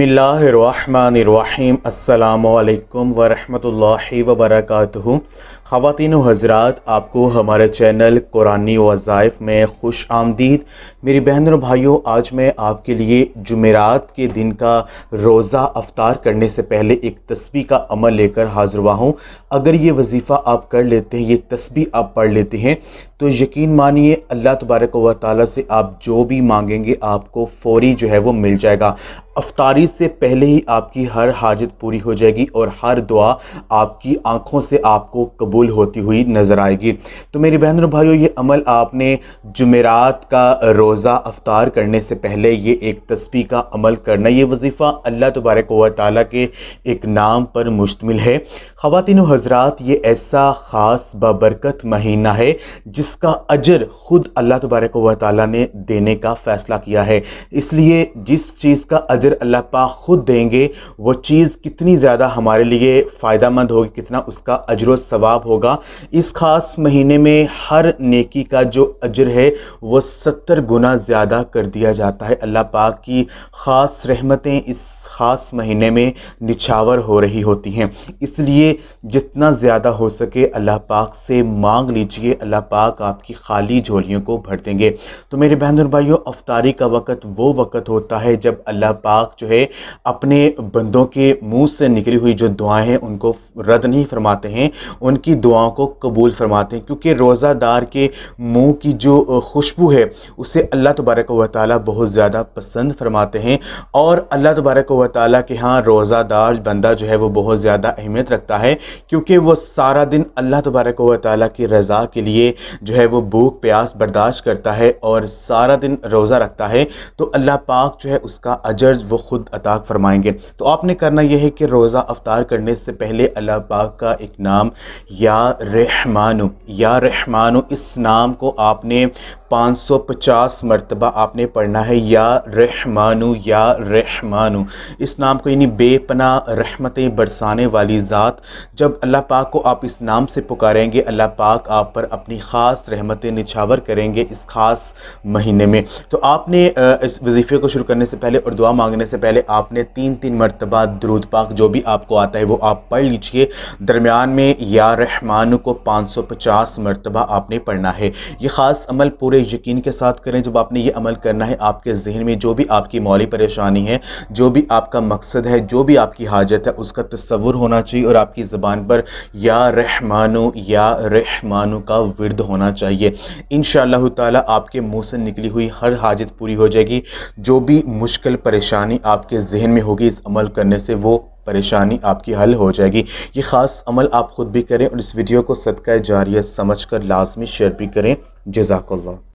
बसमीम् वरहमतुल्लाहि वबरकातुहु ख़वातिन हजरात आपको हमारे चैनल कुरानी वज़ाइफ में खुश आमदीद मेरी बहन और भाइयों आज मैं आपके लिए जुमेरात के दिन का रोज़ा अफ्तार करने से पहले एक तस्वीर का अमल लेकर हाजिर हुआ हूँ अगर ये वजीफ़ा आप कर लेते हैं ये तस्वीर आप पढ़ लेते हैं तो यकीन मानिए अल्लाह तबारक व ताली से आप जो भी मांगेंगे आपको फौरी जो है वो मिल जाएगा अफतारी से पहले ही आपकी हर हाजत पूरी हो जाएगी और हर दुआ आपकी आंखों से आपको कबूल होती हुई नज़र आएगी तो मेरी बहन और भाइयों ये अमल आपने जमेरात का रोज़ा अफतार करने से पहले ये एक तस्वीर का अमल करना ये वजीफ़ा अल्लाह तबारक व ताली के एक नाम पर मुश्तमिल है ख़वान हजरात ये ऐसा ख़ास बबरकत महीना है जिस इसका अजर खुद अल्लाह तबारक व ने देने का फ़ैसला किया है इसलिए जिस चीज़ का अजर अल्लाह पाक खुद देंगे वो चीज़ कितनी ज़्यादा हमारे लिए फ़ायदा मंद होगी कितना उसका अजर वाब होगा इस ख़ास महीने में हर नेकी का जो अजर है वो सत्तर गुना ज़्यादा कर दिया जाता है अल्लाह पाक की ख़ास रहमतें इस ख़ास महीने में निछावर हो रही होती हैं इसलिए जितना ज़्यादा हो सके अल्लाह पाक से मांग लीजिए अल्लाह पाक पाक आपकी खाली झोलियों को भर देंगे तो मेरे बहन और भाइयों अफतारी का वक़्त वो वक़्त होता है जब अल्लाह पाक जो है अपने बंदों के मुंह से निकली हुई जो दुआएं हैं उनको रद्द नहीं फरमाते हैं उनकी दुआओं को कबूल फरमाते हैं क्योंकि रोज़ादार के मुँह की जो खुशबू है उसे अल्लाह तबारक व ताली बहुत ज़्यादा पसंद फरमाते हैं और अल्लाह तबारक व ताली के यहाँ रोज़ादार बंदा जो है वो बहुत ज़्यादा अहमियत रखता है क्योंकि वो सारा दिन अल्लाह तबारक व ताली की रज़ा के लिए जो है वो भूख प्यास बर्दाश्त करता है और सारा दिन रोज़ा रखता है तो अल्लाह पाक जो है उसका अजर वो ख़ुद अताक फरमाएंगे तो आपने करना यह है कि रोज़ा अवतार करने से पहले अल्लाह पाक का एक नाम या रहमानु या रहमानु इस नाम को आपने 550 मरतबा आपने पढ़ना है या रहमानु या रहमानु इस नाम को यानी बेपना रहमतें बरसाने वाली ज़ात जब अल्लाह पाक को आप इस नाम से पुकारेंगे अल्लाह पाक आप पर अपनी ख़ास रहमतें निछावर करेंगे इस ख़ास महीने में तो आपने इस वजीफ़े को शुरू करने से पहले और दुआ मांगने से पहले आपने तीन तीन मरतबा दरूद पाक जो भी आपको आता है वो आप पढ़ लीजिए दरमियान में या रहमानु को पाँच सौ पचास मरतबा आपने पढ़ना है ये ख़ास अमल पूरे यकीन के साथ करें जब आपने ये अमल करना है आपके जहन में जो भी आपकी मौली परेशानी है जो भी आपका मकसद है जो भी आपकी हाजत है उसका तस्वुर होना चाहिए और आपकी ज़बान पर या रहमानो या रहमानो का विरद होना चाहिए इन शाह आपके मुँह से निकली हुई हर हाजत पूरी हो जाएगी जो भी मुश्किल परेशानी आपके जहन में होगी इस अमल करने से वो परेशानी आपकी हल हो जाएगी ये ख़ास अमल आप ख़ुद भी करें और इस वीडियो को सदका जारिया समझ कर लाजमी शेयर भी करें जजाकल्ला